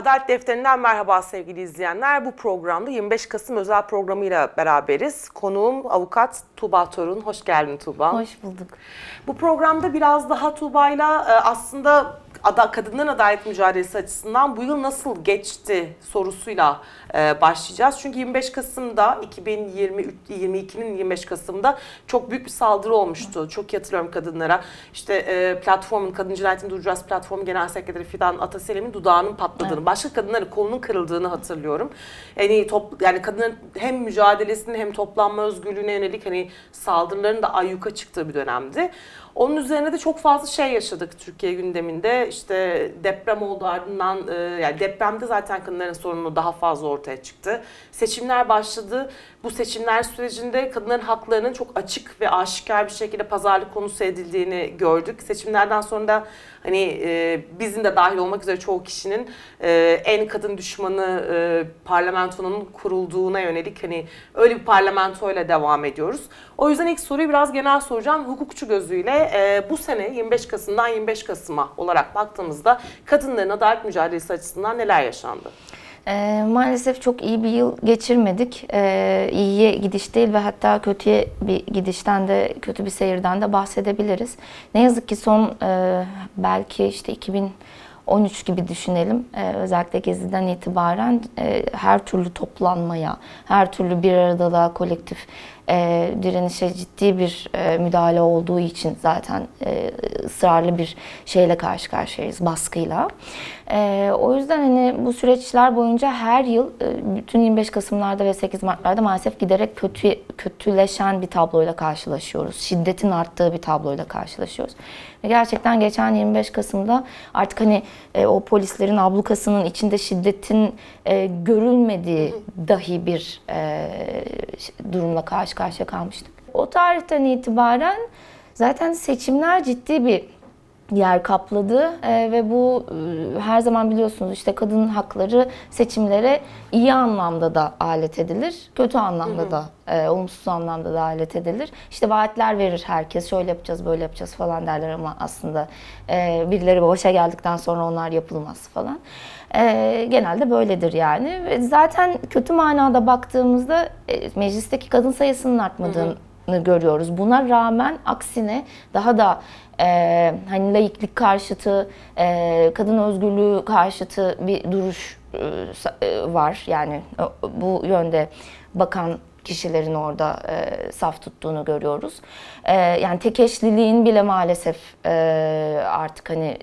Adalet Defteri'nden merhaba sevgili izleyenler. Bu programda 25 Kasım özel programıyla beraberiz. Konuğum avukat Tuğba Torun. Hoş geldin Tuğba. Hoş bulduk. Bu programda biraz daha Tuğba'yla e, aslında ada, kadınların adalet mücadelesi açısından bu yıl nasıl geçti sorusuyla e, başlayacağız. Çünkü 25 Kasım'da 22'nin 25 Kasım'da çok büyük bir saldırı olmuştu. Çok iyi hatırlıyorum kadınlara. İşte e, platformun Kadın Cinayetini Duracağız platformu genel sekreteri Fidan Ataselim'in dudağının patladığını, evet. başka kadınların kolunun kırıldığını hatırlıyorum. Yani top, yani kadınların hem mücadelesinin hem toplanma özgürlüğüne yönelik hani saldırıların da ayyuka çıktığı bir dönemdi. Onun üzerine de çok fazla şey yaşadık Türkiye gündeminde ve işte deprem oldu ardından e, yani depremde zaten kadınların sorunu daha fazla ortaya çıktı. Seçimler başladı. Bu seçimler sürecinde kadınların haklarının çok açık ve aşikar bir şekilde pazarlık konusu edildiğini gördük. Seçimlerden sonra da hani e, bizim de dahil olmak üzere çoğu kişinin e, en kadın düşmanı e, parlamentonun kurulduğuna yönelik hani öyle bir parlamentoyla devam ediyoruz. O yüzden ilk soruyu biraz genel soracağım. Hukukçu gözüyle e, bu sene 25 Kasım'dan 25 Kasım'a olarak baktığımızda kadınların adalet mücadelesi açısından neler yaşandı? E, maalesef çok iyi bir yıl geçirmedik. E, iyiye gidiş değil ve hatta kötüye bir gidişten de kötü bir seyirden de bahsedebiliriz. Ne yazık ki son e, belki işte 2000 13 gibi düşünelim. E, özellikle Gezi'den itibaren e, her türlü toplanmaya, her türlü bir aradalığa, kolektif e, direnişe ciddi bir e, müdahale olduğu için zaten e, ısrarlı bir şeyle karşı karşıyayız, baskıyla. E, o yüzden hani bu süreçler boyunca her yıl e, bütün 25 Kasımlarda ve 8 Martlarda maalesef giderek kötü kötüleşen bir tabloyla karşılaşıyoruz. Şiddetin arttığı bir tabloyla karşılaşıyoruz. Ve gerçekten geçen 25 Kasım'da artık hani e, o polislerin ablukasının içinde şiddetin e, görülmediği dahi bir e, durumla karşı karşıya kalmıştık. O tarihten itibaren zaten seçimler ciddi bir yer kapladı e, ve bu e, her zaman biliyorsunuz işte kadın hakları seçimlere iyi anlamda da alet edilir, kötü anlamda da, e, olumsuz anlamda da alet edilir. İşte vaatler verir herkes, şöyle yapacağız, böyle yapacağız falan derler ama aslında e, birileri başa geldikten sonra onlar yapılmaz falan. E, genelde böyledir yani. Zaten kötü manada baktığımızda e, meclisteki kadın sayısının artmadığını görüyoruz. Buna rağmen aksine daha da e, hani laiklik karşıtı, e, kadın özgürlüğü karşıtı bir duruş e, e var. Yani e, bu yönde bakan kişilerin orada e, saf tuttuğunu görüyoruz. E, yani tekeşliliğin bile maalesef e, artık hani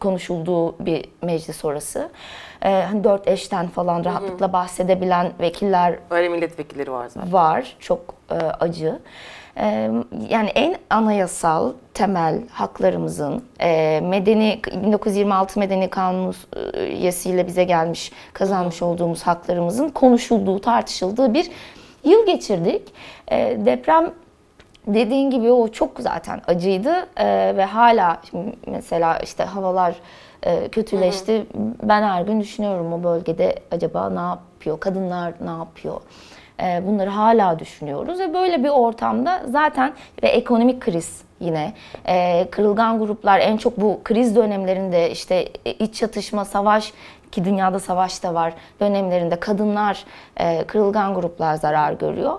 konuşulduğu bir meclis orası e, hani dört eşten falan rahatlıkla bahsedebilen vekiller öyle milletvekilleri var zaten. Var. Çok e, acı. E, yani en anayasal temel haklarımızın e, medeni 1926 medeni kanun üyesiyle bize gelmiş kazanmış olduğumuz haklarımızın konuşulduğu tartışıldığı bir yıl geçirdik. E, deprem dediğin gibi o çok zaten acıydı e, ve hala mesela işte havalar e, kötüleşti. Hı hı. Ben her gün düşünüyorum o bölgede acaba ne yapıyor, kadınlar ne yapıyor? E, bunları hala düşünüyoruz ve böyle bir ortamda zaten ve ekonomik kriz yine e, kırılgan gruplar en çok bu kriz dönemlerinde işte e, iç çatışma, savaş ki dünyada savaş da var dönemlerinde kadınlar e, kırılgan gruplar zarar görüyor.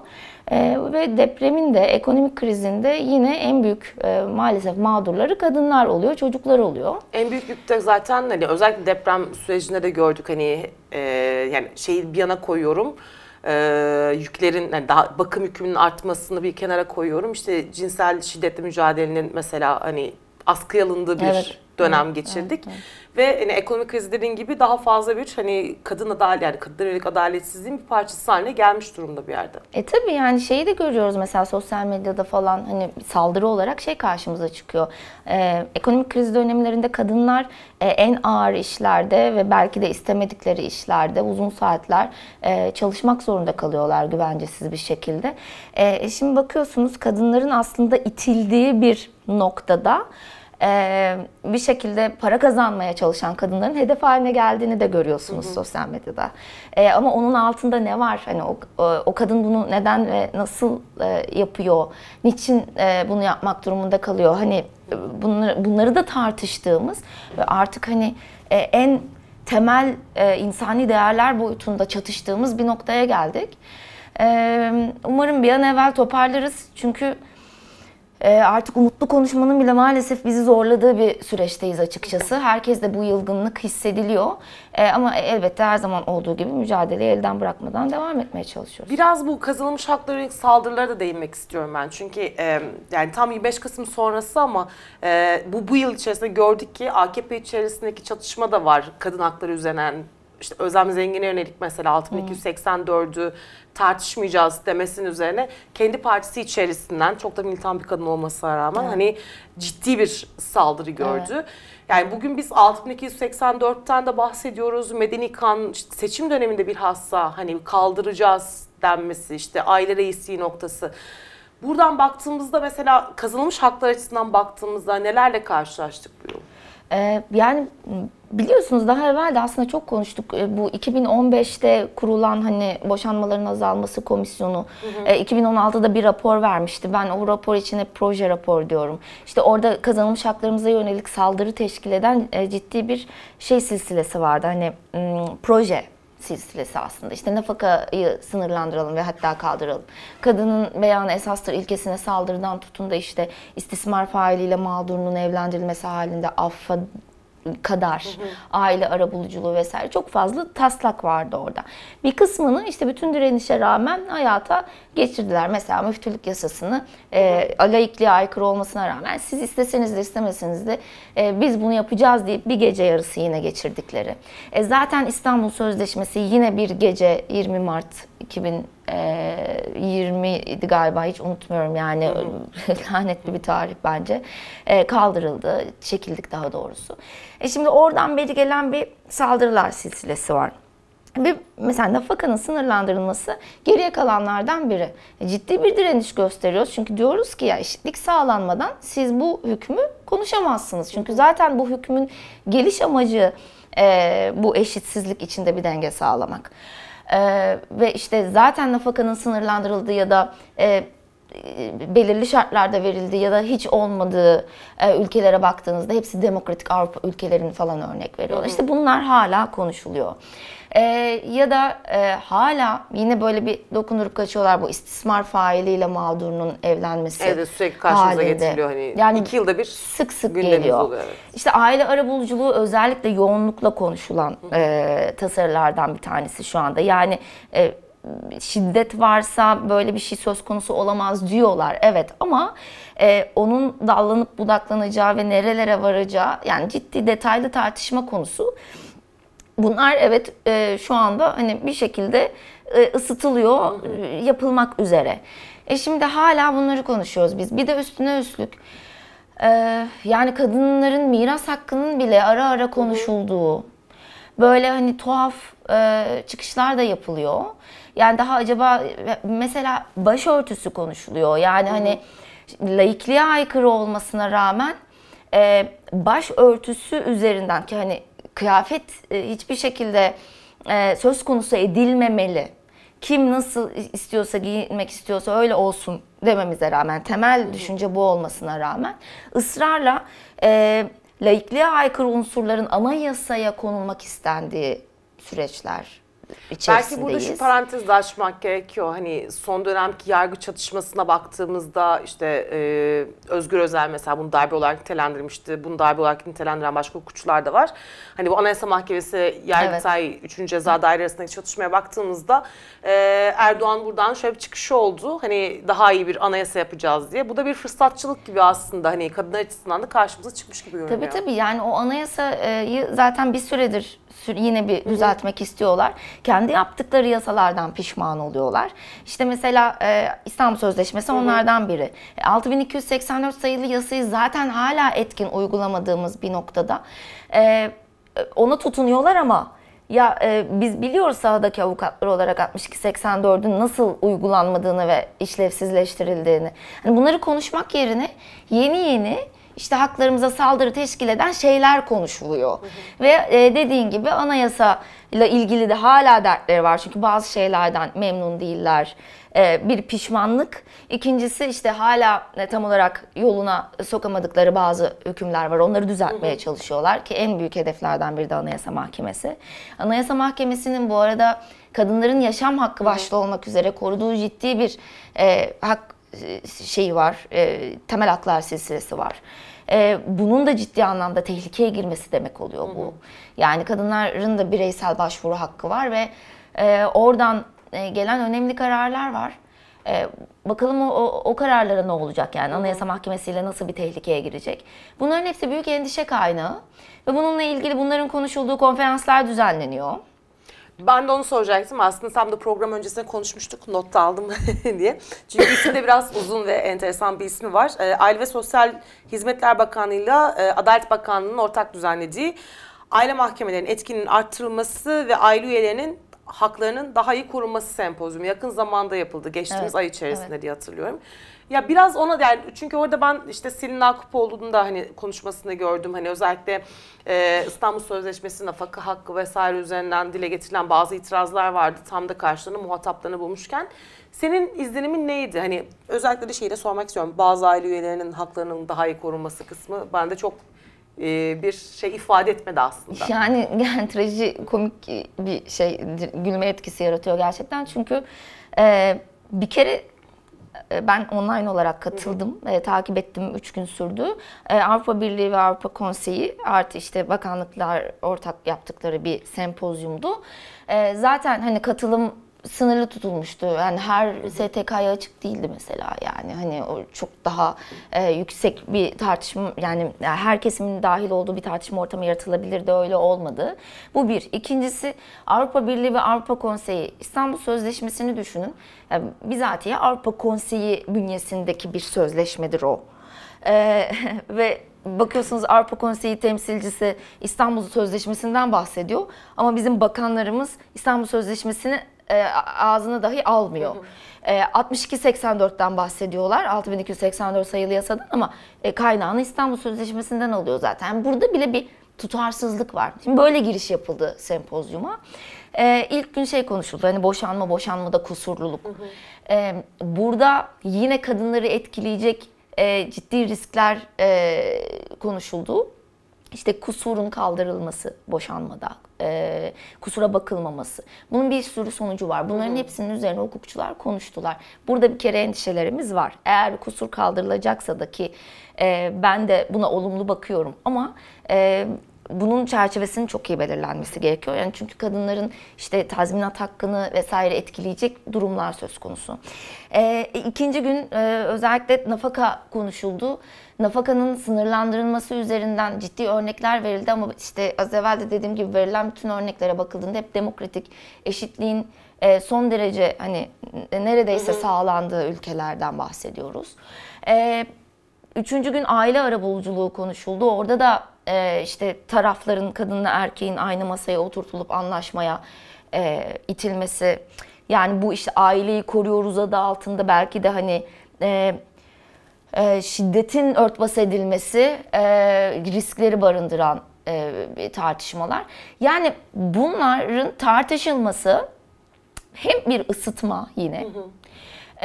E, ve depremin de ekonomik krizinde yine en büyük e, maalesef mağdurları kadınlar oluyor, çocuklar oluyor. En büyük yük de zaten hani özellikle deprem sürecinde de gördük hani e, yani şeyi bir yana koyuyorum e, yüklerin yani daha bakım yükünün artmasını bir kenara koyuyorum. İşte cinsel şiddetle mücadelenin mesela hani askıya alındığı bir evet. dönem evet, geçirdik. evet ve hani ekonomik kriz dediğin gibi daha fazla bir hani kadın adalet yani kadın yönelik adaletsizliğin bir parçası haline gelmiş durumda bir yerde. E tabii yani şeyi de görüyoruz mesela sosyal medyada falan hani saldırı olarak şey karşımıza çıkıyor. Ee, ekonomik kriz dönemlerinde kadınlar e, en ağır işlerde ve belki de istemedikleri işlerde uzun saatler e, çalışmak zorunda kalıyorlar güvencesiz bir şekilde. E, e şimdi bakıyorsunuz kadınların aslında itildiği bir noktada e, bir şekilde para kazanmaya çalışan kadınların hedef haline geldiğini de görüyorsunuz hı hı. sosyal medyada. E, ama onun altında ne var? Hani o, o kadın bunu neden ve nasıl e, yapıyor? Niçin e, bunu yapmak durumunda kalıyor? Hani e, bunları, bunları da tartıştığımız ve artık hani e, en temel e, insani değerler boyutunda çatıştığımız bir noktaya geldik. E, umarım bir an evvel toparlarız çünkü e, artık umutlu konuşmanın bile maalesef bizi zorladığı bir süreçteyiz açıkçası. Herkes de bu yılgınlık hissediliyor. Ee, e, ama elbette her zaman olduğu gibi mücadeleyi elden bırakmadan devam etmeye çalışıyoruz. Biraz bu kazanılmış hakların saldırılara da değinmek istiyorum ben. Çünkü e, yani tam 25 Kasım sonrası ama e, bu bu yıl içerisinde gördük ki AKP içerisindeki çatışma da var kadın hakları üzerinden işte Özlem Zengin'e yönelik mesela 6284'ü hmm. tartışmayacağız demesinin üzerine kendi partisi içerisinden çok da militan bir kadın olmasına rağmen evet. hani ciddi bir saldırı gördü. Evet. Yani bugün biz 6284'ten de bahsediyoruz. Medeni kan seçim döneminde bir hassa hani kaldıracağız denmesi işte aile reisi noktası. Buradan baktığımızda mesela kazanılmış haklar açısından baktığımızda nelerle karşılaştık diyor. Ee, yani biliyorsunuz daha evvel de aslında çok konuştuk. Ee, bu 2015'te kurulan hani boşanmaların azalması komisyonu hı hı. E, 2016'da bir rapor vermişti. Ben o rapor için hep proje rapor diyorum. İşte orada kazanılmış haklarımıza yönelik saldırı teşkil eden e, ciddi bir şey silsilesi vardı. Hani m, hmm, proje silsilesi aslında. İşte nafakayı sınırlandıralım ve hatta kaldıralım. Kadının beyanı esastır ilkesine saldırıdan tutun da işte istismar failiyle mağdurunun evlendirilmesi halinde affa kadar aile arabuluculuğu vesaire çok fazla taslak vardı orada. Bir kısmını işte bütün direnişe rağmen hayata geçirdiler. Mesela müftülük yasasını e, laikliğe aykırı olmasına rağmen siz isteseniz de istemeseniz de e, biz bunu yapacağız deyip bir gece yarısı yine geçirdikleri. E, zaten İstanbul Sözleşmesi yine bir gece 20 Mart 2000 20 idi galiba hiç unutmuyorum yani lanetli bir tarih bence e, kaldırıldı çekildik daha doğrusu. E şimdi oradan beri gelen bir saldırılar silsilesi var. Bir, mesela nafakanın sınırlandırılması geriye kalanlardan biri. E, ciddi bir direniş gösteriyoruz. Çünkü diyoruz ki ya eşitlik sağlanmadan siz bu hükmü konuşamazsınız. Çünkü zaten bu hükmün geliş amacı e, bu eşitsizlik içinde bir denge sağlamak. Ee, ve işte zaten nafakanın sınırlandırıldığı ya da e, belirli şartlarda verildi ya da hiç olmadığı e, ülkelere baktığınızda hepsi demokratik Avrupa ülkelerinin falan örnek veriyorlar. Hı hı. İşte bunlar hala konuşuluyor. E, ya da e, hala yine böyle bir dokunurup kaçıyorlar bu istismar failiyle mağdurunun evlenmesi. Evet sürekli karşımıza halinde. getiriliyor hani. Yani iki yılda bir sık sık geliyor. Oluyor, evet. İşte aile arabuluculuğu özellikle yoğunlukla konuşulan e, tasarılardan bir tanesi şu anda. Yani e, şiddet varsa böyle bir şey söz konusu olamaz diyorlar. Evet ama e, onun dallanıp budaklanacağı ve nerelere varacağı yani ciddi detaylı tartışma konusu bunlar evet e, şu anda hani bir şekilde e, ısıtılıyor, e, yapılmak üzere. E şimdi hala bunları konuşuyoruz biz. Bir de üstüne üstlük e, yani kadınların miras hakkının bile ara ara konuşulduğu böyle hani tuhaf e, çıkışlar da yapılıyor. Yani daha acaba e, mesela başörtüsü konuşuluyor. Yani hani laikliğe aykırı olmasına rağmen e, baş örtüsü üzerinden ki hani kıyafet e, hiçbir şekilde e, söz konusu edilmemeli. Kim nasıl istiyorsa giyinmek istiyorsa öyle olsun dememize rağmen temel düşünce bu olmasına rağmen ısrarla e, laikliğe aykırı unsurların anayasaya konulmak istendiği süreçler Belki burada şu parantez açmak gerekiyor. Hani son dönemki yargı çatışmasına baktığımızda işte e, Özgür Özel mesela bunu darbe olarak nitelendirmişti. Bunu darbe olarak nitelendiren başka hukukçular da var. Hani bu Anayasa Mahkemesi Yargıtay evet. 3. Ceza Daire arasındaki çatışmaya baktığımızda e, Erdoğan buradan şöyle bir çıkışı oldu. Hani daha iyi bir anayasa yapacağız diye. Bu da bir fırsatçılık gibi aslında hani kadınlar açısından da karşımıza çıkmış gibi görünüyor. Tabii tabii yani o anayasayı zaten bir süredir yine bir düzeltmek Hı -hı. istiyorlar kendi yaptıkları yasalardan pişman oluyorlar. İşte mesela e, İstanbul Sözleşmesi onlardan biri. 6284 e, sayılı yasayı zaten hala etkin uygulamadığımız bir noktada e, ona tutunuyorlar ama ya e, biz biliyoruz sahadaki avukatlar olarak 62-84'ün nasıl uygulanmadığını ve işlevsizleştirildiğini. Yani bunları konuşmak yerine yeni yeni işte haklarımıza saldırı teşkil eden şeyler konuşuluyor. Hı hı. Ve e, dediğin gibi anayasa ile ilgili de hala dertleri var. Çünkü bazı şeylerden memnun değiller. Ee, bir pişmanlık. İkincisi işte hala e, tam olarak yoluna sokamadıkları bazı hükümler var. Onları düzeltmeye çalışıyorlar ki en büyük hedeflerden biri de Anayasa Mahkemesi. Anayasa Mahkemesi'nin bu arada kadınların yaşam hakkı başta olmak üzere koruduğu ciddi bir e, hak e, şeyi var. Temel haklar silsilesi var e, bunun da ciddi anlamda tehlikeye girmesi demek oluyor bu. Hı hı. Yani kadınların da bireysel başvuru hakkı var ve e, oradan e, gelen önemli kararlar var. E, bakalım o, o, o kararlara ne olacak yani Anayasa Mahkemesi ile nasıl bir tehlikeye girecek? Bunların hepsi büyük endişe kaynağı ve bununla ilgili bunların konuşulduğu konferanslar düzenleniyor. Ben de onu soracaktım. Aslında tam da program öncesinde konuşmuştuk. Not da aldım diye. Çünkü isim biraz uzun ve enteresan bir ismi var. E, Aile ve Sosyal Hizmetler Bakanlığı ile Adalet Bakanlığı'nın ortak düzenlediği aile mahkemelerinin etkinin arttırılması ve aile üyelerinin haklarının daha iyi korunması sempozyumu yakın zamanda yapıldı. Geçtiğimiz evet, ay içerisinde evet. diye hatırlıyorum. Ya biraz ona yani çünkü orada ben işte Selin Akupoğlu'nun da hani konuşmasını gördüm. Hani özellikle e, İstanbul Sözleşmesi nafaka hakkı vesaire üzerinden dile getirilen bazı itirazlar vardı. Tam da karşılığını muhataplarını bulmuşken. Senin izlenimin neydi? Hani özellikle de şeyi de sormak istiyorum. Bazı aile üyelerinin haklarının daha iyi korunması kısmı bende çok e, bir şey ifade etmedi aslında. Yani, yani komik bir şey gülme etkisi yaratıyor gerçekten. Çünkü e, bir kere e, ben online olarak katıldım, E, takip ettim, 3 gün sürdü. E, Avrupa Birliği ve Avrupa Konseyi artı işte bakanlıklar ortak yaptıkları bir sempozyumdu. E, zaten hani katılım sınırlı tutulmuştu. Yani her STK'ya açık değildi mesela yani hani o çok daha e, yüksek bir tartışma yani her kesimin dahil olduğu bir tartışma ortamı yaratılabilirdi öyle olmadı. Bu bir. İkincisi Avrupa Birliği ve Avrupa Konseyi İstanbul Sözleşmesi'ni düşünün. Yani bizatihi Avrupa Konseyi bünyesindeki bir sözleşmedir o. E, ve bakıyorsunuz Avrupa Konseyi temsilcisi İstanbul Sözleşmesi'nden bahsediyor ama bizim bakanlarımız İstanbul Sözleşmesi'ni e, ağzına dahi almıyor. Hı E, 62-84'ten bahsediyorlar 6284 sayılı yasadan ama e, kaynağını İstanbul Sözleşmesi'nden alıyor zaten. Burada bile bir tutarsızlık var. Şimdi böyle giriş yapıldı sempozyuma. Ee, ilk gün şey konuşuldu hani boşanma boşanmada kusurluluk. Hı e, burada yine kadınları etkileyecek e, ciddi riskler e, konuşuldu. İşte kusurun kaldırılması boşanmada, e, kusura bakılmaması. Bunun bir sürü sonucu var. Bunların Hı-hı. hepsinin üzerine hukukçular konuştular. Burada bir kere endişelerimiz var. Eğer kusur kaldırılacaksa da ki e, ben de buna olumlu bakıyorum ama e, bunun çerçevesinin çok iyi belirlenmesi gerekiyor. Yani çünkü kadınların işte tazminat hakkını vesaire etkileyecek durumlar söz konusu. Ee, e, ikinci gün e, özellikle nafaka konuşuldu. Nafakanın sınırlandırılması üzerinden ciddi örnekler verildi ama işte az evvel de dediğim gibi verilen bütün örneklere bakıldığında hep demokratik eşitliğin e, son derece hani neredeyse hı hı. sağlandığı ülkelerden bahsediyoruz. E, üçüncü gün aile arabuluculuğu konuşuldu. Orada da e, işte tarafların kadınla erkeğin aynı masaya oturtulup anlaşmaya e, itilmesi yani bu işte aileyi koruyoruz adı altında belki de hani e, e, şiddetin örtbas edilmesi e, riskleri barındıran e, tartışmalar. Yani bunların tartışılması hem bir ısıtma yine hı hı.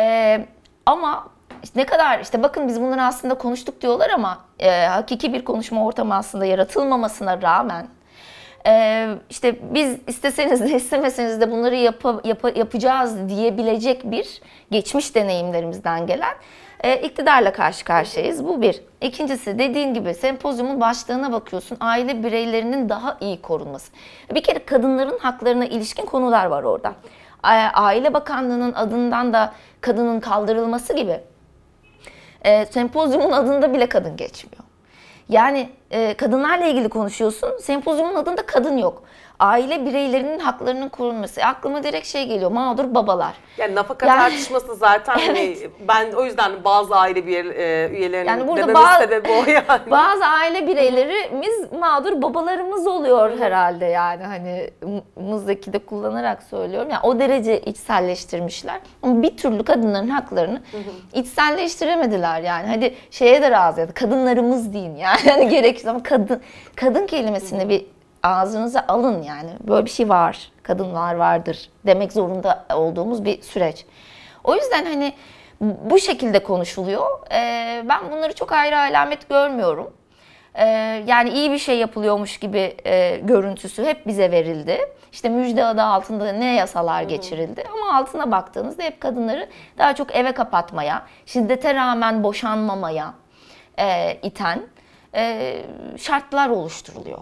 E, ama işte ne kadar işte bakın biz bunları aslında konuştuk diyorlar ama e, hakiki bir konuşma ortamı aslında yaratılmamasına rağmen e, işte biz isteseniz de istemeseniz de bunları yapa, yapa, yapacağız diyebilecek bir geçmiş deneyimlerimizden gelen e, iktidarla karşı karşıyayız. Bu bir. İkincisi dediğin gibi sempozyumun başlığına bakıyorsun. Aile bireylerinin daha iyi korunması. Bir kere kadınların haklarına ilişkin konular var orada. Aile Bakanlığı'nın adından da kadının kaldırılması gibi e, sempozyumun adında bile kadın geçmiyor. Yani e, kadınlarla ilgili konuşuyorsun, sempozyumun adında kadın yok aile bireylerinin haklarının korunması. Aklıma direkt şey geliyor mağdur babalar. Yani nafaka yani, tartışması zaten hani evet. ben o yüzden bazı aile bir e, üyelerinin yani burada bazı, sebebi o yani. Bazı aile bireylerimiz mağdur babalarımız oluyor herhalde yani hani mızdaki de kullanarak söylüyorum. Yani o derece içselleştirmişler. Ama bir türlü kadınların haklarını içselleştiremediler yani. Hadi şeye de razı ya kadınlarımız deyin yani. yani gerekli ama kadın kadın kelimesini bir ağzınıza alın yani. Böyle bir şey var. Kadınlar vardır demek zorunda olduğumuz bir süreç. O yüzden hani bu şekilde konuşuluyor. Ee, ben bunları çok ayrı alamet görmüyorum. Ee, yani iyi bir şey yapılıyormuş gibi e, görüntüsü hep bize verildi. İşte müjde adı altında ne yasalar Hı geçirildi ama altına baktığınızda hep kadınları daha çok eve kapatmaya, şiddete rağmen boşanmamaya e, iten e, şartlar oluşturuluyor.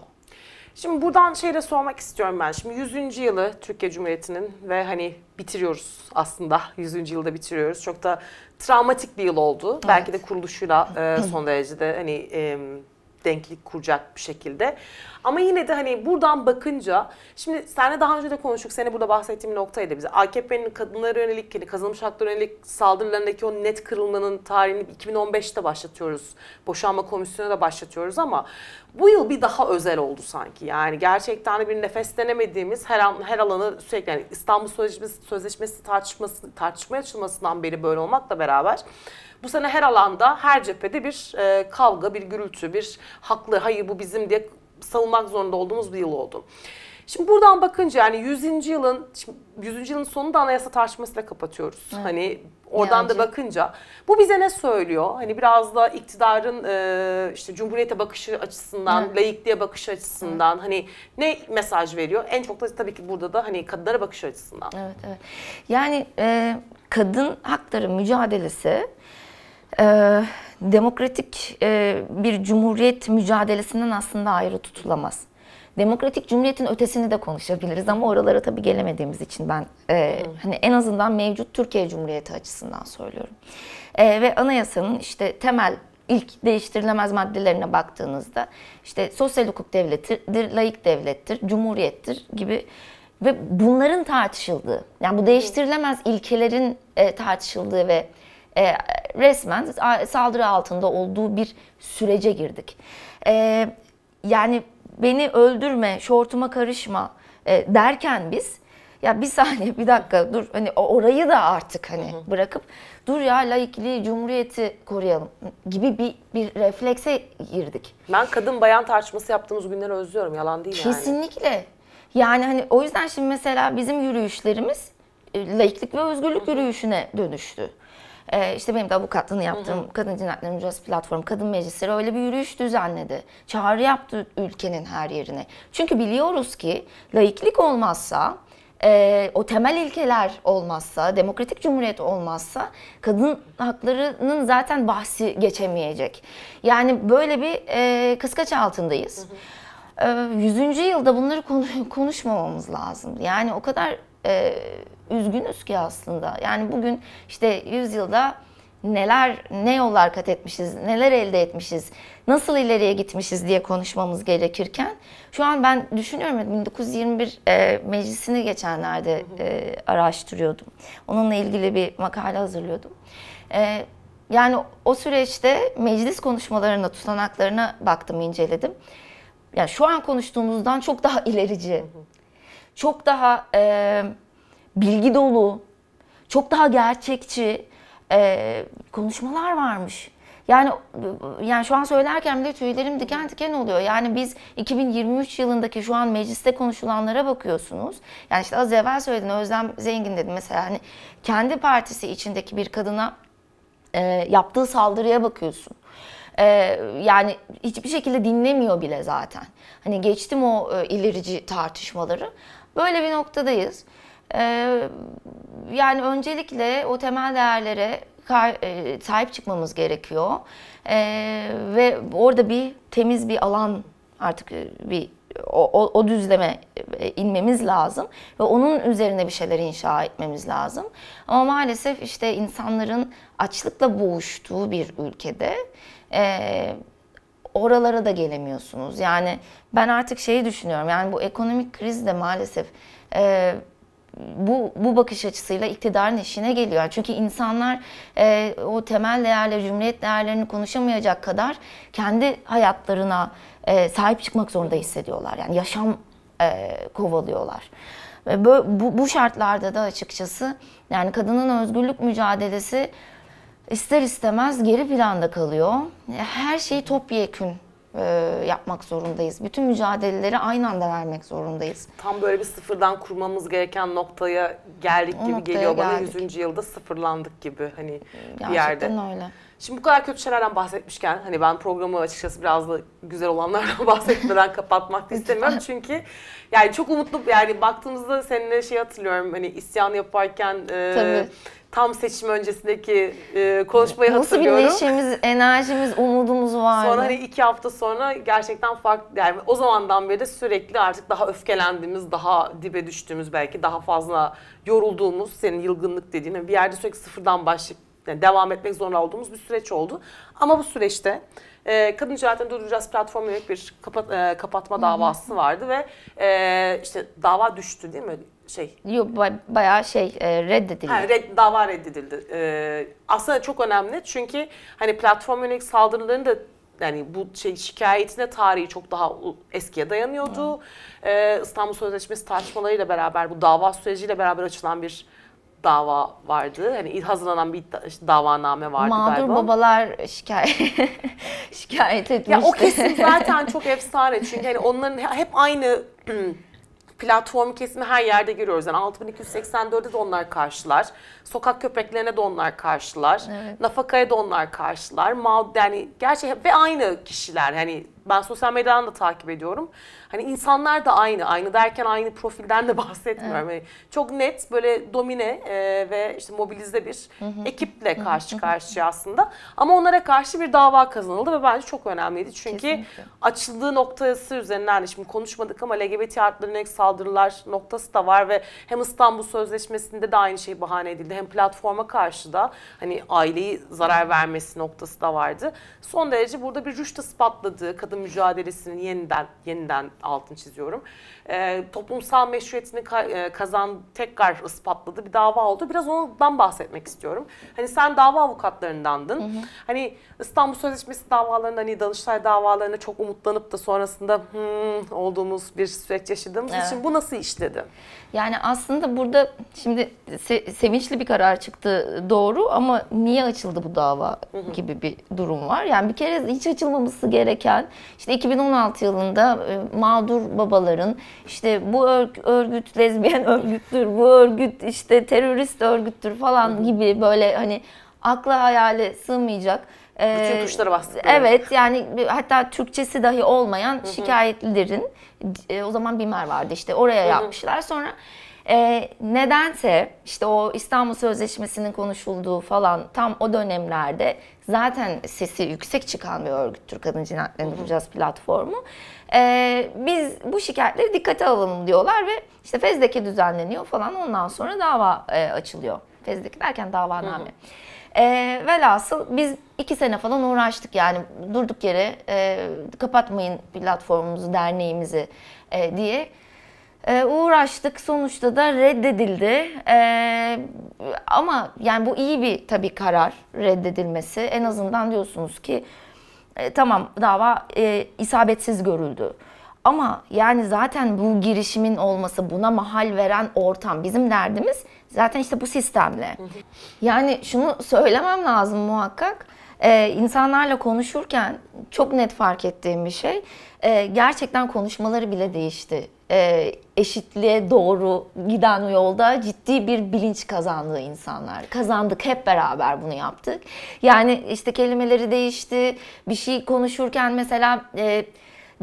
Şimdi buradan şeyle sormak istiyorum ben. Şimdi 100. yılı Türkiye Cumhuriyeti'nin ve hani bitiriyoruz aslında. 100. yılda bitiriyoruz. Çok da travmatik bir yıl oldu. Evet. Belki de kuruluşuyla e, son derecede hani e, denklik kuracak bir şekilde. Ama yine de hani buradan bakınca şimdi seninle daha önce de konuştuk. Seni burada bahsettiğim noktaydı bize. AKP'nin kadınlara yönelik, yani kazanmış haklara yönelik saldırılarındaki o net kırılmanın tarihini 2015'te başlatıyoruz. Boşanma komisyonu da başlatıyoruz ama bu yıl bir daha özel oldu sanki. Yani gerçekten bir nefes denemediğimiz her an, her alanı sürekli yani İstanbul Sözleşmesi, sözleşmesi tartışması tartışmaya açılmasından beri böyle olmakla beraber bu sene her alanda, her cephede bir e, kavga, bir gürültü, bir haklı, hayır bu bizim diye savunmak zorunda olduğumuz bir yıl oldu. Şimdi buradan bakınca yani 100. yılın 100. yılın sonunda da anayasa tartışmasıyla kapatıyoruz. Evet. Hani oradan yani. da bakınca bu bize ne söylüyor? Hani biraz da iktidarın e, işte cumhuriyete bakışı açısından, evet. laikliğe bakış açısından evet. hani ne mesaj veriyor? En çok da tabii ki burada da hani kadınlara bakış açısından. Evet evet. Yani e, kadın hakları mücadelesi e, demokratik e, bir cumhuriyet mücadelesinden aslında ayrı tutulamaz. Demokratik cumhuriyetin ötesini de konuşabiliriz ama oralara tabii gelemediğimiz için ben e, hani en azından mevcut Türkiye Cumhuriyeti açısından söylüyorum. E, ve anayasanın işte temel ilk değiştirilemez maddelerine baktığınızda işte sosyal hukuk devlettir, layık devlettir, cumhuriyettir gibi ve bunların tartışıldığı yani bu değiştirilemez ilkelerin e, tartışıldığı ve e, resmen saldırı altında olduğu bir sürece girdik. E, yani beni öldürme, şortuma karışma e, derken biz ya bir saniye bir dakika dur hani orayı da artık hani hı hı. bırakıp dur ya laikliği cumhuriyeti koruyalım gibi bir bir reflekse girdik. Ben kadın bayan tartışması yaptığımız günleri özlüyorum yalan değil Kesinlikle. yani. Kesinlikle. Yani hani o yüzden şimdi mesela bizim yürüyüşlerimiz e, laiklik ve özgürlük yürüyüşüne dönüştü. Ee, işte benim de avukatlığını yaptığım hı hı. Kadın Cinayetleri Mücadelesi Platformu, Kadın Meclisleri öyle bir yürüyüş düzenledi. Çağrı yaptı ülkenin her yerine. Çünkü biliyoruz ki laiklik olmazsa, e, o temel ilkeler olmazsa, demokratik cumhuriyet olmazsa kadın haklarının zaten bahsi geçemeyecek. Yani böyle bir e, kıskaç altındayız. Hı hı. 100. Ee, yılda bunları konuşmamamız lazım. Yani o kadar e, üzgünüz ki aslında. Yani bugün işte yüzyılda neler, ne yollar kat etmişiz, neler elde etmişiz, nasıl ileriye gitmişiz diye konuşmamız gerekirken şu an ben düşünüyorum 1921 e, meclisini geçenlerde e, araştırıyordum. Onunla ilgili bir makale hazırlıyordum. E, yani o süreçte meclis konuşmalarına, tutanaklarına baktım, inceledim. Yani şu an konuştuğumuzdan çok daha ilerici çok daha e, bilgi dolu, çok daha gerçekçi e, konuşmalar varmış. Yani yani şu an söylerken bile tüylerim diken diken oluyor. Yani biz 2023 yılındaki şu an mecliste konuşulanlara bakıyorsunuz. Yani işte az evvel söyledin Özlem Zengin dedi mesela hani kendi partisi içindeki bir kadına e, yaptığı saldırıya bakıyorsun. E, yani hiçbir şekilde dinlemiyor bile zaten. Hani geçtim o e, ilerici tartışmaları. Böyle bir noktadayız. Ee, yani öncelikle o temel değerlere e, sahip çıkmamız gerekiyor. Ee, ve orada bir temiz bir alan artık e, bir o, o, o düzleme e, inmemiz lazım ve onun üzerine bir şeyler inşa etmemiz lazım. Ama maalesef işte insanların açlıkla boğuştuğu bir ülkede e, oralara da gelemiyorsunuz. Yani ben artık şeyi düşünüyorum. Yani bu ekonomik kriz de maalesef e, bu, bu bakış açısıyla iktidarın işine geliyor. Çünkü insanlar e, o temel değerleri, cumhuriyet değerlerini konuşamayacak kadar kendi hayatlarına e, sahip çıkmak zorunda hissediyorlar. Yani yaşam e, kovalıyorlar. Ve bu, bu şartlarda da açıkçası yani kadının özgürlük mücadelesi ister istemez geri planda kalıyor. Her şeyi topyekün e, yapmak zorundayız. Bütün mücadeleleri aynı anda vermek zorundayız. Tam böyle bir sıfırdan kurmamız gereken noktaya geldik o gibi noktaya geliyor bana. Geldik. 100. yılda sıfırlandık gibi hani Gerçekten bir yerde. Gerçekten öyle. Şimdi bu kadar kötü şeylerden bahsetmişken hani ben programı açıkçası biraz da güzel olanlardan bahsetmeden kapatmak istemiyorum. Çünkü yani çok umutlu yani baktığımızda seninle şey hatırlıyorum hani isyan yaparken e, tam seçim öncesindeki e, konuşmayı Nasıl hatırlıyorum. Nasıl bir neşemiz, enerjimiz, umudumuz vardı. Sonra hani iki hafta sonra gerçekten farklı yani o zamandan beri de sürekli artık daha öfkelendiğimiz, daha dibe düştüğümüz belki daha fazla yorulduğumuz senin yılgınlık dediğin hani bir yerde sürekli sıfırdan başlayıp yani devam etmek zorunda olduğumuz bir süreç oldu. Ama bu süreçte e, kadın cinayetlerini durduracağız platformu yönelik bir kapat, e, kapatma davası Hı -hı. vardı ve e, işte dava düştü değil mi? şey. Yok ba bayağı şey e, reddedildi. Ha, red, dava reddedildi. Ee, aslında çok önemli çünkü hani platform yönelik saldırıların da yani bu şey şikayetine tarihi çok daha eskiye dayanıyordu. Hı. Ee, İstanbul Sözleşmesi tartışmalarıyla beraber bu dava süreciyle beraber açılan bir dava vardı. Hani hazırlanan bir davaname vardı Mağdur galiba. Mağdur babalar şikayet şikayet etmişti. Ya o kesim zaten çok efsane. Çünkü hani onların hep aynı platform kesimi her yerde görüyoruz. Yani 6284'e de onlar karşılar. Sokak köpeklerine de onlar karşılar. Evet. Nafakaya da onlar karşılar. Mağdur yani gerçi ve aynı kişiler. Hani ben sosyal medyadan da takip ediyorum. Hani insanlar da aynı. Aynı derken aynı profilden de bahsetmiyorum. Evet. Yani çok net böyle domine e, ve işte mobilize bir hı hı. ekiple karşı karşıya aslında. Ama onlara karşı bir dava kazanıldı ve bence çok önemliydi. Çünkü Kesinlikle. açıldığı noktası üzerinden de hani şimdi konuşmadık ama LGBT artılarına saldırılar noktası da var ve hem İstanbul Sözleşmesi'nde de aynı şey bahane edildi. Hem platforma karşı da hani aileyi zarar vermesi noktası da vardı. Son derece burada bir rüşt ispatladığı kadın kadın mücadelesinin yeniden yeniden altın çiziyorum. E, toplumsal meşruiyetini ka, e, kazan tekrar ispatladı bir dava oldu. Biraz ondan bahsetmek istiyorum. Hani sen dava avukatlarındandın. Hı hı. Hani İstanbul Sözleşmesi davalarında hani Danıştay davalarına çok umutlanıp da sonrasında hmm, olduğumuz bir süreç yaşadığımız evet. için bu nasıl işledi? Yani aslında burada şimdi se sevinçli bir karar çıktı doğru ama niye açıldı bu dava gibi bir durum var. Yani bir kere hiç açılmaması gereken işte 2016 yılında e, mağdur babaların işte bu örgüt lezbiyen örgüttür, bu örgüt işte terörist örgüttür falan gibi böyle hani akla hayale sığmayacak. E, Bütün tuşlara bastık. Evet yani hatta Türkçesi dahi olmayan hı şikayetlilerin e, o zaman Bimer vardı işte oraya yapmışlar. Sonra e, nedense işte o İstanbul Sözleşmesi'nin konuşulduğu falan tam o dönemlerde zaten sesi yüksek çıkan bir örgüttür Kadın Cinayetlerini Bulacağız platformu. E, biz bu şikayetleri dikkate alalım diyorlar ve işte fezdeki düzenleniyor falan ondan sonra dava e, açılıyor. fezdeki derken davaname. Hı hı. E, velhasıl biz iki sene falan uğraştık yani durduk yere e, kapatmayın platformumuzu, derneğimizi e, diye ee, uğraştık sonuçta da reddedildi. Ee, ama yani bu iyi bir tabii karar reddedilmesi. En azından diyorsunuz ki e, tamam dava e, isabetsiz görüldü. Ama yani zaten bu girişimin olması, buna mahal veren ortam bizim derdimiz zaten işte bu sistemle. Yani şunu söylemem lazım muhakkak e, insanlarla konuşurken çok net fark ettiğim bir şey. E, gerçekten konuşmaları bile değişti. E, eşitliğe doğru giden yolda ciddi bir bilinç kazandı insanlar. Kazandık hep beraber bunu yaptık. Yani işte kelimeleri değişti. Bir şey konuşurken mesela... E,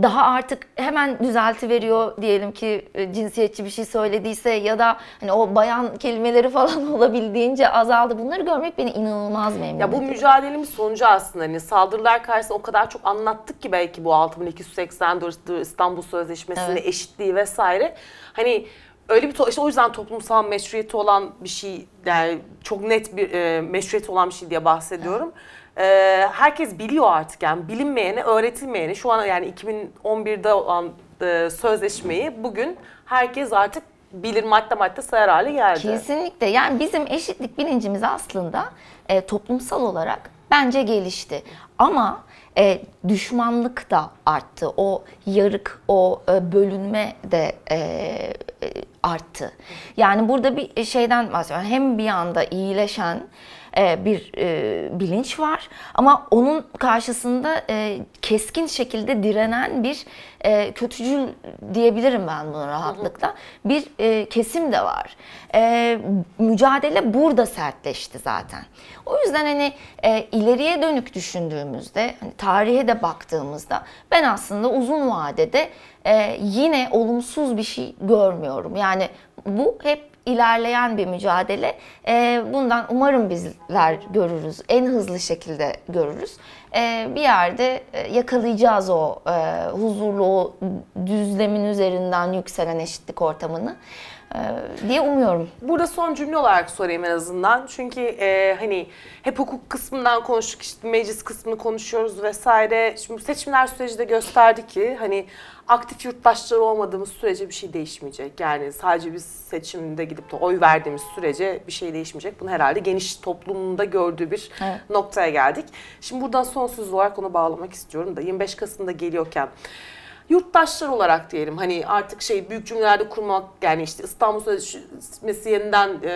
daha artık hemen düzelti veriyor diyelim ki e, cinsiyetçi bir şey söylediyse ya da hani o bayan kelimeleri falan olabildiğince azaldı. Bunları görmek beni inanılmaz memnun ediyor. Ya bu mücadelemiz sonucu aslında hani saldırılar karşısında o kadar çok anlattık ki belki bu 6284 İstanbul Sözleşmesi'nin evet. eşitliği vesaire. Hani öyle bir işte o yüzden toplumsal meşruiyeti olan bir şey yani çok net bir e, meşruiyeti olan bir şey diye bahsediyorum. Evet e, herkes biliyor artık yani bilinmeyeni, öğretilmeyeni şu an yani 2011'de olan e, sözleşmeyi bugün herkes artık bilir madde madde sayar hale geldi. Kesinlikle yani bizim eşitlik bilincimiz aslında e, toplumsal olarak bence gelişti. Ama e, düşmanlık da arttı. O yarık, o e, bölünme de e, e arttı. Yani burada bir şeyden bahsediyorum. Hem bir anda iyileşen e, bir e, bilinç var. Ama onun karşısında e, keskin şekilde direnen bir kötücül diyebilirim ben bunu rahatlıkla. Bir kesim de var. Mücadele burada sertleşti zaten. O yüzden hani ileriye dönük düşündüğümüzde, hani tarihe de baktığımızda ben aslında uzun vadede yine olumsuz bir şey görmüyorum. Yani bu hep ilerleyen bir mücadele. E, bundan umarım bizler görürüz. En hızlı şekilde görürüz. E, bir yerde e, yakalayacağız o e, huzurlu o düzlemin üzerinden yükselen eşitlik ortamını. Ee, diye umuyorum. Burada son cümle olarak sorayım en azından. Çünkü e, hani hep hukuk kısmından konuştuk, işte meclis kısmını konuşuyoruz vesaire. Şimdi seçimler süreci de gösterdi ki hani aktif yurttaşları olmadığımız sürece bir şey değişmeyecek. Yani sadece biz seçimde gidip de oy verdiğimiz sürece bir şey değişmeyecek. Bunu herhalde geniş toplumunda gördüğü bir evet. noktaya geldik. Şimdi buradan sonsuz olarak onu bağlamak istiyorum da 25 Kasım'da geliyorken yurttaşlar olarak diyelim hani artık şey büyük cümlelerde kurmak yani işte İstanbul Sözleşmesi yeniden e,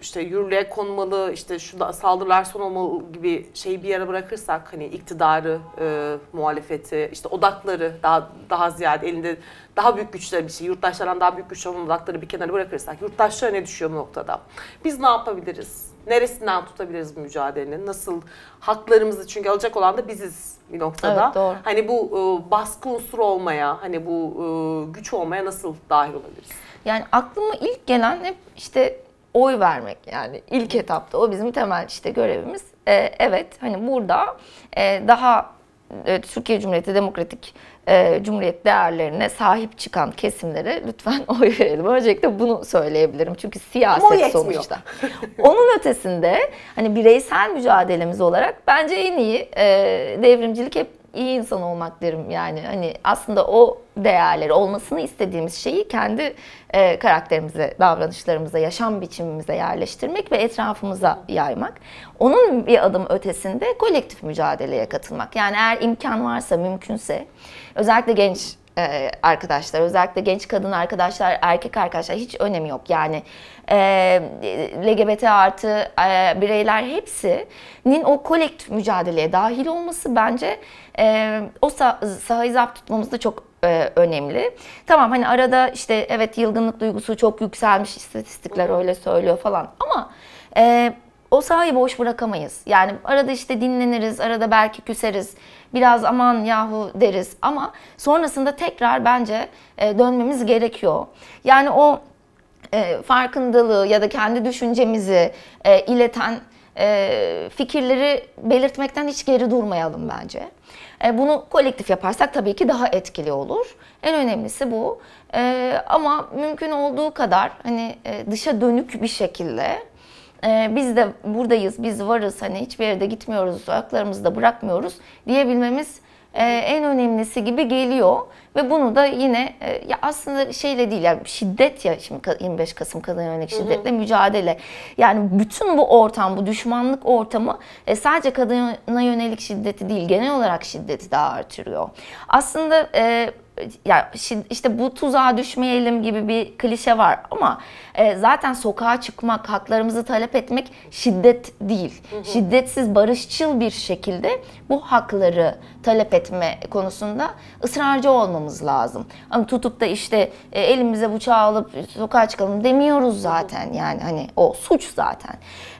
işte yürürlüğe konmalı işte şu da saldırılar son olmalı gibi şeyi bir yere bırakırsak hani iktidarı, e, muhalefeti, işte odakları daha daha ziyade elinde daha büyük güçler bir şey yurttaşlardan daha büyük güçler olan odakları bir kenara bırakırsak yurttaşlara ne düşüyor bu noktada? Biz ne yapabiliriz? Neresinden tutabiliriz bu mücadelenin? Nasıl haklarımızı çünkü alacak olan da biziz bir noktada. Evet, doğru. Hani bu e, baskı unsur olmaya, hani bu e, güç olmaya nasıl dahil olabiliriz? Yani aklıma ilk gelen hep işte oy vermek yani ilk etapta o bizim temel işte görevimiz. E, evet hani burada e, daha e, Türkiye Cumhuriyeti demokratik e, Cumhuriyet değerlerine sahip çıkan kesimlere lütfen oy verelim. Öncelikle bunu söyleyebilirim. Çünkü siyaset sonuçta. Onun ötesinde hani bireysel mücadelemiz olarak bence en iyi e, devrimcilik hep iyi insan olmak derim yani. Hani aslında o değerleri, olmasını istediğimiz şeyi kendi e, karakterimize, davranışlarımıza, yaşam biçimimize yerleştirmek ve etrafımıza yaymak. Onun bir adım ötesinde kolektif mücadeleye katılmak. Yani eğer imkan varsa, mümkünse özellikle genç e, arkadaşlar, özellikle genç kadın arkadaşlar, erkek arkadaşlar hiç önemi yok. Yani e, LGBT artı e, bireyler hepsinin o kolektif mücadeleye dahil olması bence e, o sah sahayı zapt tutmamız da çok e, önemli. Tamam hani arada işte evet yılgınlık duygusu çok yükselmiş istatistikler öyle söylüyor falan ama e, o sahayı boş bırakamayız. Yani arada işte dinleniriz, arada belki küseriz, biraz aman yahu deriz ama sonrasında tekrar bence e, dönmemiz gerekiyor. Yani o e, farkındalığı ya da kendi düşüncemizi e, ileten e, fikirleri belirtmekten hiç geri durmayalım bence. E, bunu kolektif yaparsak tabii ki daha etkili olur. En önemlisi bu. E, ama mümkün olduğu kadar hani e, dışa dönük bir şekilde e, biz de buradayız, biz varız hani hiçbir yere de gitmiyoruz, ayaklarımızı da bırakmıyoruz diyebilmemiz ee, en önemlisi gibi geliyor. Ve bunu da yine e, ya aslında şeyle değil yani şiddet ya şimdi 25 Kasım kadın yönelik şiddetle hı hı. mücadele. Yani bütün bu ortam bu düşmanlık ortamı e, sadece kadına yönelik şiddeti değil genel olarak şiddeti daha artırıyor. Aslında e, ya işte bu tuzağa düşmeyelim gibi bir klişe var ama e, zaten sokağa çıkmak, haklarımızı talep etmek şiddet değil. Hı hı. Şiddetsiz, barışçıl bir şekilde bu hakları talep etme konusunda ısrarcı olmamız lazım. Ama tutup da işte e, elimize bıçağı alıp sokağa çıkalım demiyoruz zaten. Yani hani o suç zaten.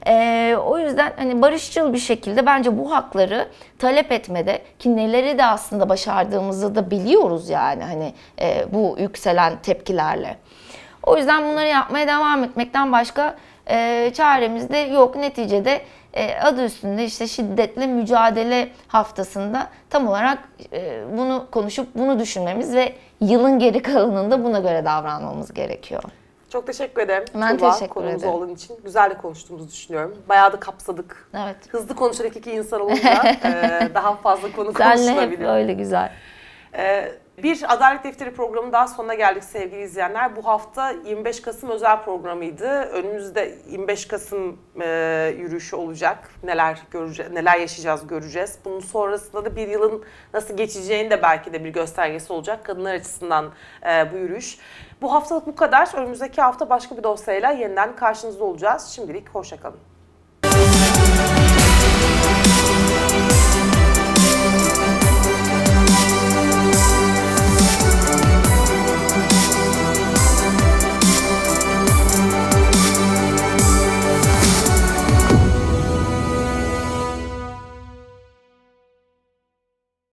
E, o yüzden hani barışçıl bir şekilde bence bu hakları talep etmede ki neleri de aslında başardığımızı da biliyoruz yani hani e, bu yükselen tepkilerle. O yüzden bunları yapmaya devam etmekten başka e, çaremiz de yok. Neticede e, adı üstünde işte şiddetle mücadele haftasında tam olarak e, bunu konuşup bunu düşünmemiz ve yılın geri kalanında buna göre davranmamız gerekiyor. Çok teşekkür ederim. Ben Tuba, teşekkür konumuz ederim. olduğun için. Güzel de konuştuğumuzu düşünüyorum. Bayağı da kapsadık. Evet. Hızlı konuşarak iki insan olunca e, daha fazla konu konuşulabiliyor. Senle hep öyle güzel. E, bir Adalet Defteri programının daha sonuna geldik sevgili izleyenler. Bu hafta 25 Kasım özel programıydı. Önümüzde 25 Kasım e, yürüyüşü olacak. Neler göreceğiz, neler yaşayacağız göreceğiz. Bunun sonrasında da bir yılın nasıl geçeceğini de belki de bir göstergesi olacak. Kadınlar açısından e, bu yürüyüş. Bu haftalık bu kadar. Önümüzdeki hafta başka bir dosyayla yeniden karşınızda olacağız. Şimdilik hoşçakalın.